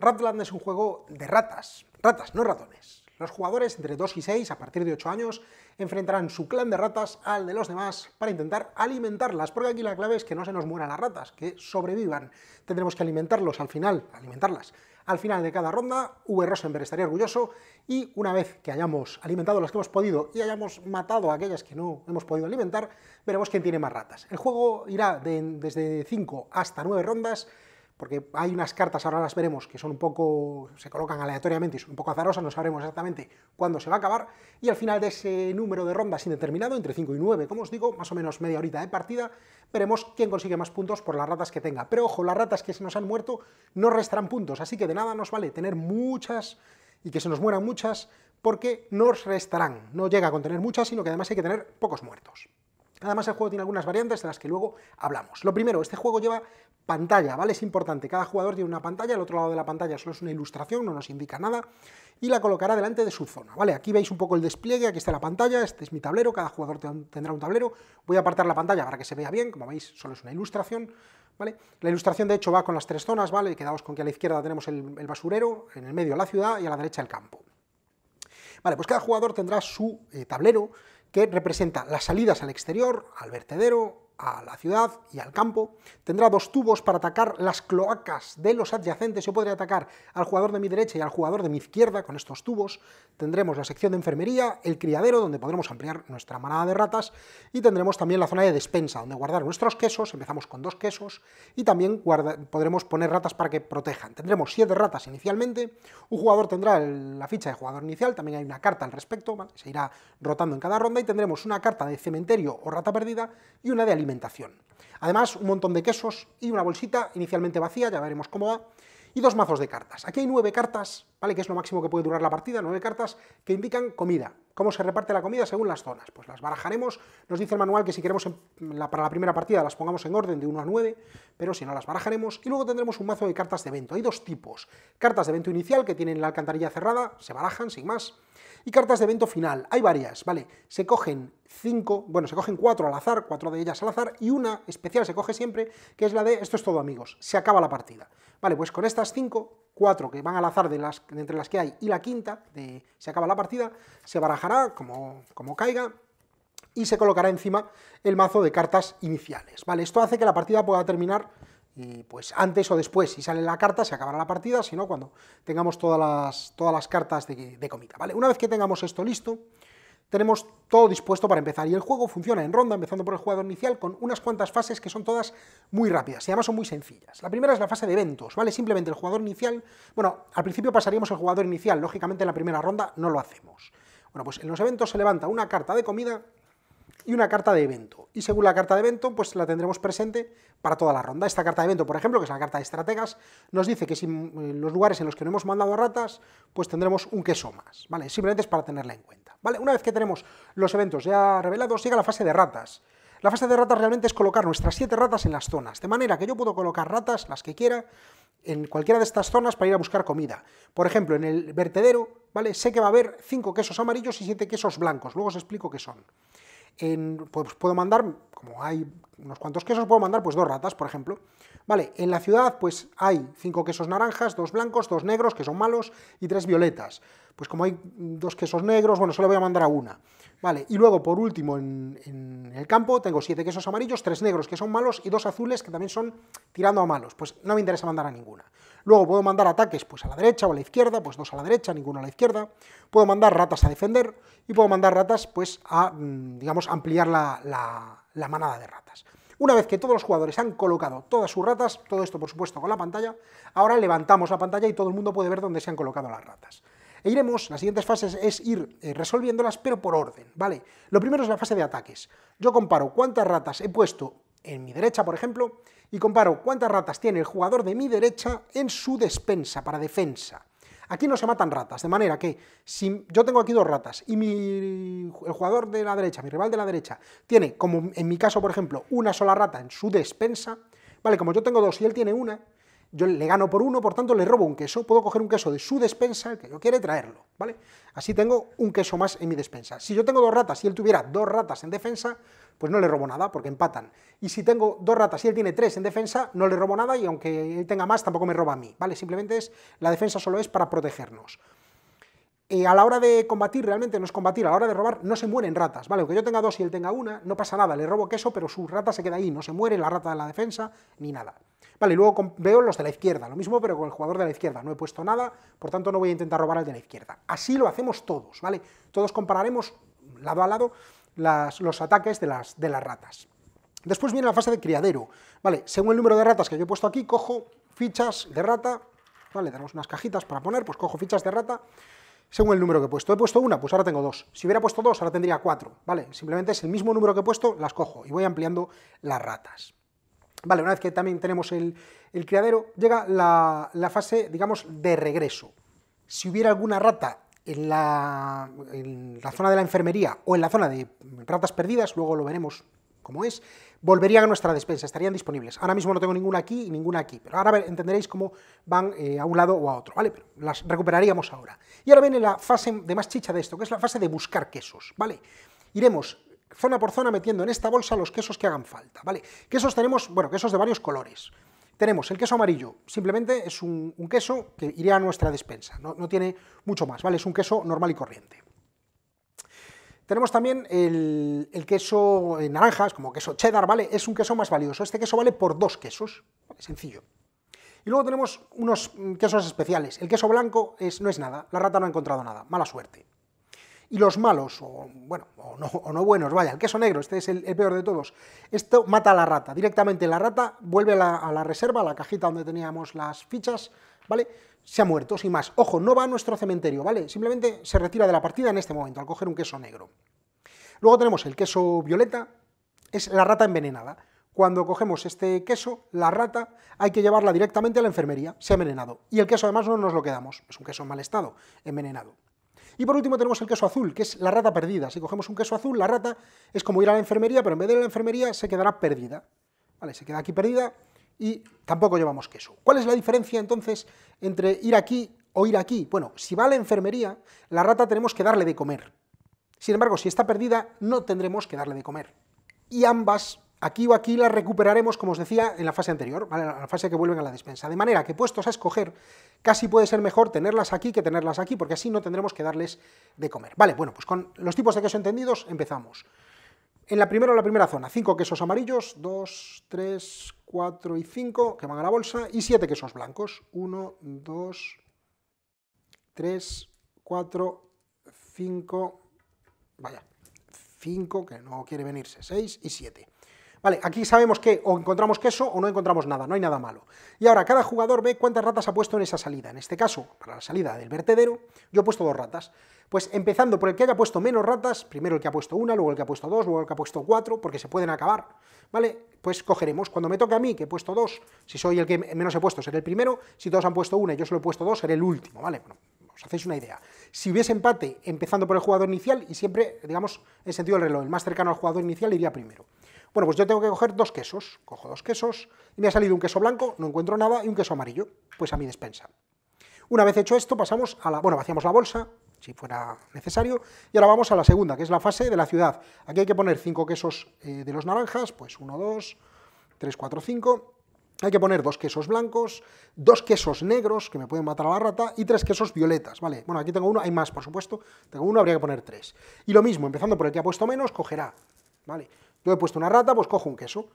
Ratland es un juego de ratas, ratas, no ratones. Los jugadores entre 2 y 6, a partir de 8 años, enfrentarán su clan de ratas al de los demás para intentar alimentarlas, porque aquí la clave es que no se nos mueran las ratas, que sobrevivan. Tendremos que alimentarlos al final, alimentarlas. Al final de cada ronda, V. Rosenberg estaría orgulloso y una vez que hayamos alimentado las que hemos podido y hayamos matado a aquellas que no hemos podido alimentar, veremos quién tiene más ratas. El juego irá desde 5 hasta 9 rondas, porque hay unas cartas, ahora las veremos, que son un poco, se colocan aleatoriamente y son un poco azarosas, no sabremos exactamente cuándo se va a acabar, y al final de ese número de rondas indeterminado, entre 5 y 9, como os digo, más o menos media horita de partida, veremos quién consigue más puntos por las ratas que tenga. Pero ojo, las ratas que se nos han muerto no restarán puntos, así que de nada nos vale tener muchas y que se nos mueran muchas, porque nos restarán. No llega a contener muchas, sino que además hay que tener pocos muertos. Además, el juego tiene algunas variantes de las que luego hablamos. Lo primero, este juego lleva pantalla, ¿vale? Es importante, cada jugador tiene una pantalla, el otro lado de la pantalla solo es una ilustración, no nos indica nada, y la colocará delante de su zona, ¿vale? Aquí veis un poco el despliegue, aquí está la pantalla, este es mi tablero, cada jugador tendrá un tablero, voy a apartar la pantalla para que se vea bien, como veis, solo es una ilustración, ¿Vale? La ilustración, de hecho, va con las tres zonas, ¿vale? Quedaos con que a la izquierda tenemos el, basurero, en el medio la ciudad y a la derecha el campo. Vale, pues cada jugador tendrá su eh, tablero, que representa las salidas al exterior, al vertedero a la ciudad y al campo, tendrá dos tubos para atacar las cloacas de los adyacentes, yo podría atacar al jugador de mi derecha y al jugador de mi izquierda con estos tubos, tendremos la sección de enfermería, el criadero donde podremos ampliar nuestra manada de ratas y tendremos también la zona de despensa donde guardar nuestros quesos, empezamos con dos quesos y también podremos poner ratas para que protejan, tendremos siete ratas inicialmente, un jugador tendrá la ficha de jugador inicial, también hay una carta al respecto, se irá rotando en cada ronda y tendremos una carta de cementerio o rata perdida y una de alimentación alimentación. Además, un montón de quesos y una bolsita inicialmente vacía, ya veremos cómo va, y dos mazos de cartas. Aquí hay nueve cartas ¿vale? Que es lo máximo que puede durar la partida, nueve cartas que indican comida. ¿Cómo se reparte la comida según las zonas? Pues las barajaremos, nos dice el manual que si queremos para la primera partida las pongamos en orden de 1 a 9, pero si no las barajaremos, y luego tendremos un mazo de cartas de evento. Hay dos tipos, cartas de evento inicial que tienen la alcantarilla cerrada, se barajan sin más, y cartas de evento final, hay varias, ¿vale? Se cogen cinco, bueno, se cogen cuatro al azar, cuatro de ellas al azar, y una especial se coge siempre, que es la de, esto es todo amigos, se acaba la partida. Vale, pues con estas cinco cuatro que van al azar de las, entre las que hay y la quinta, se acaba la partida, se barajará como, como caiga y se colocará encima el mazo de cartas iniciales. ¿vale? Esto hace que la partida pueda terminar eh, pues antes o después, si sale la carta se acabará la partida, sino cuando tengamos todas las, todas las cartas de, de comida. ¿vale? Una vez que tengamos esto listo, tenemos todo dispuesto para empezar. Y el juego funciona en ronda, empezando por el jugador inicial, con unas cuantas fases que son todas muy rápidas y además son muy sencillas. La primera es la fase de eventos, ¿vale? Simplemente el jugador inicial, bueno, al principio pasaríamos el jugador inicial, lógicamente en la primera ronda no lo hacemos. Bueno, pues en los eventos se levanta una carta de comida y una carta de evento. Y según la carta de evento, pues la tendremos presente para toda la ronda. Esta carta de evento, por ejemplo, que es la carta de estrategas, nos dice que si mm, los lugares en los que no hemos mandado ratas, pues tendremos un queso más, ¿vale? Simplemente es para tenerla en cuenta, ¿vale? Una vez que tenemos los eventos ya revelados, llega la fase de ratas. La fase de ratas realmente es colocar nuestras siete ratas en las zonas, de manera que yo puedo colocar ratas, las que quiera, en cualquiera de estas zonas para ir a buscar comida. Por ejemplo, en el vertedero, ¿vale? Sé que va a haber cinco quesos amarillos y siete quesos blancos, luego os explico qué son pues puedo mandar, como hay unos cuantos quesos, puedo mandar pues dos ratas, por ejemplo. Vale, en la ciudad pues hay cinco quesos naranjas, dos blancos, dos negros, que son malos, y tres violetas. Pues como hay dos quesos negros, bueno, solo voy a mandar a una. Vale, y luego por último en, el campo tengo siete quesos amarillos, tres negros que son malos y dos azules que también son tirando a malos. Pues no me interesa mandar a ninguna. Luego puedo mandar ataques pues a la derecha o a la izquierda, pues dos a la derecha, ninguno a la izquierda. Puedo mandar ratas a defender y puedo mandar ratas pues a, mm, digamos, ampliar la manada de ratas. Una vez que todos los jugadores han colocado todas sus ratas, todo esto por supuesto con la pantalla, ahora levantamos la pantalla y todo el mundo puede ver dónde se han colocado las ratas. E iremos, las siguientes fases es ir eh, resolviéndolas, pero por orden, ¿vale? Lo primero es la fase de ataques. Yo comparo cuántas ratas he puesto en mi derecha, por ejemplo, y comparo cuántas ratas tiene el jugador de mi derecha en su despensa para defensa. Aquí no se matan ratas, de manera que si yo tengo aquí dos ratas y mi, el jugador de la derecha, mi rival de la derecha, tiene, como en mi caso, por ejemplo, una sola rata en su despensa, ¿vale? Como yo tengo dos y él tiene una, yo le gano por uno, por tanto le robo un queso, puedo coger un queso de su despensa, el que yo quiere, traerlo, ¿vale? Así tengo un queso más en mi despensa. Si yo tengo dos ratas y él tuviera dos ratas en defensa, pues no le robo nada, porque empatan. Y si tengo dos ratas y él tiene tres en defensa, no le robo nada y aunque él tenga más, tampoco me roba a mí, ¿vale? Simplemente es, la defensa solo es para protegernos. Eh, a la hora de combatir, realmente no es combatir, a la hora de robar no se mueren ratas, ¿vale? Aunque yo tenga dos y él tenga una, no pasa nada, le robo queso, pero su rata se queda ahí, no se muere la rata de la defensa, ni nada. Vale, y luego veo los de la izquierda, lo mismo pero con el jugador de la izquierda, no he puesto nada, por tanto no voy a intentar robar al de la izquierda. Así lo hacemos todos, ¿vale? Todos compararemos lado a lado los ataques de las, de las ratas. Después viene la fase de criadero, ¿vale? Según el número de ratas que yo he puesto aquí, cojo fichas de rata, ¿vale? Tenemos unas cajitas para poner, pues cojo fichas de rata, según el número que he puesto. He puesto una, pues ahora tengo dos. Si hubiera puesto dos, ahora tendría cuatro, ¿vale? Simplemente es el mismo número que he puesto, las cojo y voy ampliando las ratas. Vale, una vez que también tenemos el, criadero, llega la, fase, digamos, de regreso. Si hubiera alguna rata en en la zona de la enfermería o en la zona de ratas perdidas, luego lo veremos como es, volverían a nuestra despensa, estarían disponibles. Ahora mismo no tengo ninguna aquí y ninguna aquí, pero ahora entenderéis cómo van eh, a un lado o a otro, ¿vale? las recuperaríamos ahora. Y ahora viene la fase de más chicha de esto, que es la fase de buscar quesos, ¿vale? Iremos zona por zona metiendo en esta bolsa los quesos que hagan falta, ¿vale? Quesos tenemos, bueno, quesos de varios colores. Tenemos el queso amarillo, simplemente es un, queso que iría a nuestra despensa, no, no tiene mucho más, ¿vale? Es un queso normal y corriente. Tenemos también el, queso en naranjas, como queso cheddar, ¿vale? Es un queso más valioso. Este queso vale por dos quesos, sencillo. Y luego tenemos unos mm, quesos especiales. El queso blanco es, no es nada, la rata no ha encontrado nada, mala suerte. Y los malos, o bueno, o no, buenos, vaya, el queso negro, este es el, peor de todos. Esto mata a la rata, directamente la rata vuelve a la reserva, a la cajita donde teníamos las fichas, ¿vale? Se ha muerto, sin más. Ojo, no va a nuestro cementerio, ¿vale? Simplemente se retira de la partida en este momento, al coger un queso negro. Luego tenemos el queso violeta, es la rata envenenada. Cuando cogemos este queso, la rata, hay que llevarla directamente a la enfermería, se ha envenenado. Y el queso además no nos lo quedamos, es un queso en mal estado, envenenado. Y por último tenemos el queso azul, que es la rata perdida. Si cogemos un queso azul, la rata es como ir a la enfermería, pero en vez de ir a la enfermería se quedará perdida. Vale, se queda aquí perdida, y tampoco llevamos queso. ¿Cuál es la diferencia entonces entre ir aquí o ir aquí? Bueno, si va a la enfermería, la rata tenemos que darle de comer. Sin embargo, si está perdida, no tendremos que darle de comer. Y ambas, aquí o aquí, las recuperaremos, como os decía, en la fase anterior, en la fase que vuelven a la despensa. De manera que, puestos a escoger, casi puede ser mejor tenerlas aquí que tenerlas aquí, porque así no tendremos que darles de comer. Vale, bueno, pues con los tipos de queso entendidos empezamos. En la primera o la primera zona, 5 quesos amarillos, 2, 3, 4 y 5 que van a la bolsa, y 7 quesos blancos, 1, 2, 3, 4, 5, vaya, 5 que no quiere venirse, 6 y 7. Vale, aquí sabemos que o encontramos queso o no encontramos nada, no hay nada malo. Y ahora, cada jugador ve cuántas ratas ha puesto en esa salida. En este caso, para la salida del vertedero, yo he puesto dos ratas. Pues empezando por el que haya puesto menos ratas, primero el que ha puesto una, luego el que ha puesto dos, luego el que ha puesto cuatro, porque se pueden acabar, ¿vale? Pues cogeremos, cuando me toque a mí, que he puesto dos, si soy el que menos he puesto, seré el primero, si todos han puesto una y yo solo he puesto dos, seré el último, ¿vale? Os hacéis una idea. Si hubiese empate empezando por el jugador inicial y siempre, digamos, en sentido del reloj, el más cercano al jugador inicial iría primero. Bueno, pues yo tengo que coger dos quesos. Cojo dos quesos y me ha salido un queso blanco, no encuentro nada, y un queso amarillo. Pues a mi despensa. Una vez hecho esto, pasamos a la... Bueno, vaciamos la bolsa, si fuera necesario. Y ahora vamos a la segunda, que es la fase de la ciudad. Aquí hay que poner cinco quesos eh, de los naranjas, pues uno, dos, tres, cuatro, cinco, hay que poner dos quesos blancos, dos quesos negros, que me pueden matar a la rata, y tres quesos violetas, ¿vale? Bueno, aquí tengo uno, hay más, por supuesto. Tengo uno, habría que poner tres. Y lo mismo, empezando por el que ha puesto menos, cogerá, ¿vale? Yo he puesto una rata, pues cojo un queso.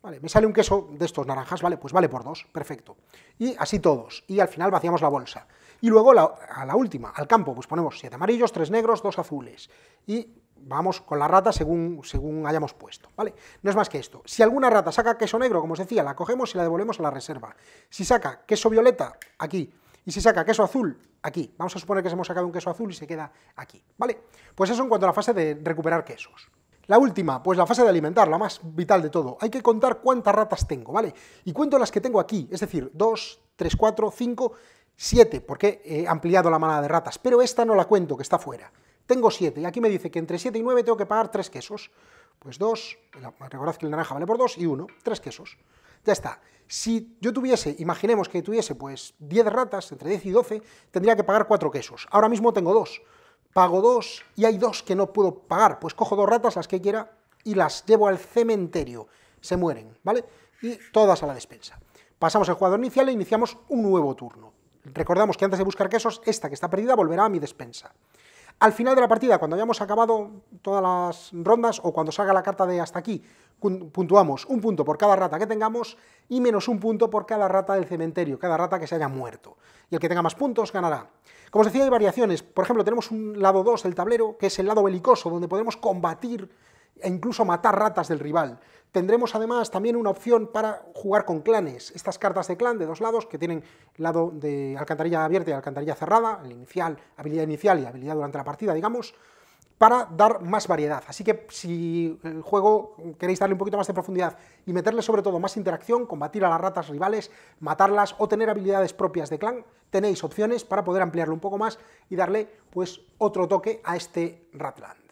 Vale, me sale un queso de estos naranjas, vale, pues vale por dos, perfecto. Y así todos, y al final vaciamos la bolsa. Y luego a la última, al campo, pues ponemos siete amarillos, tres negros, dos azules. Y vamos con la rata según, hayamos puesto, ¿vale? No es más que esto. Si alguna rata saca queso negro, como os decía, la cogemos y la devolvemos a la reserva. Si saca queso violeta, aquí. Y si saca queso azul, aquí. Vamos a suponer que se hemos sacado un queso azul y se queda aquí, ¿vale? Pues eso en cuanto a la fase de recuperar quesos. La última, pues la fase de alimentar, la más vital de todo. Hay que contar cuántas ratas tengo, ¿vale? Y cuento las que tengo aquí, es decir, 2, 3, 4, 5, 7, porque he ampliado la manada de ratas, pero esta no la cuento, que está fuera tengo 7, y aquí me dice que entre 7 y 9 tengo que pagar 3 quesos. Pues 2, recordad que el naranja vale por dos, y uno, 3 quesos. Ya está. Si yo tuviese, imaginemos que tuviese pues 10 ratas, entre 10 y 12, tendría que pagar 4 quesos. Ahora mismo tengo dos. Pago dos y hay dos que no puedo pagar. Pues cojo dos ratas, las que quiera, y las llevo al cementerio. Se mueren, ¿vale? Y todas a la despensa. Pasamos al jugador inicial e iniciamos un nuevo turno. Recordamos que antes de buscar quesos, esta que está perdida volverá a mi despensa. Al final de la partida, cuando hayamos acabado todas las rondas o cuando salga la carta de hasta aquí, puntuamos un punto por cada rata que tengamos y menos un punto por cada rata del cementerio, cada rata que se haya muerto. Y el que tenga más puntos ganará. Como os decía, hay variaciones. Por ejemplo, tenemos un lado 2 del tablero, que es el lado belicoso, donde podemos combatir e incluso matar ratas del rival. Tendremos además también una opción para jugar con clanes, estas cartas de clan de dos lados que tienen lado de alcantarilla abierta y alcantarilla cerrada, el inicial, habilidad inicial y habilidad durante la partida, digamos, para dar más variedad. Así que si el juego queréis darle un poquito más de profundidad y meterle sobre todo más interacción, combatir a las ratas rivales, matarlas o tener habilidades propias de clan, tenéis opciones para poder ampliarlo un poco más y darle pues otro toque a este Ratland.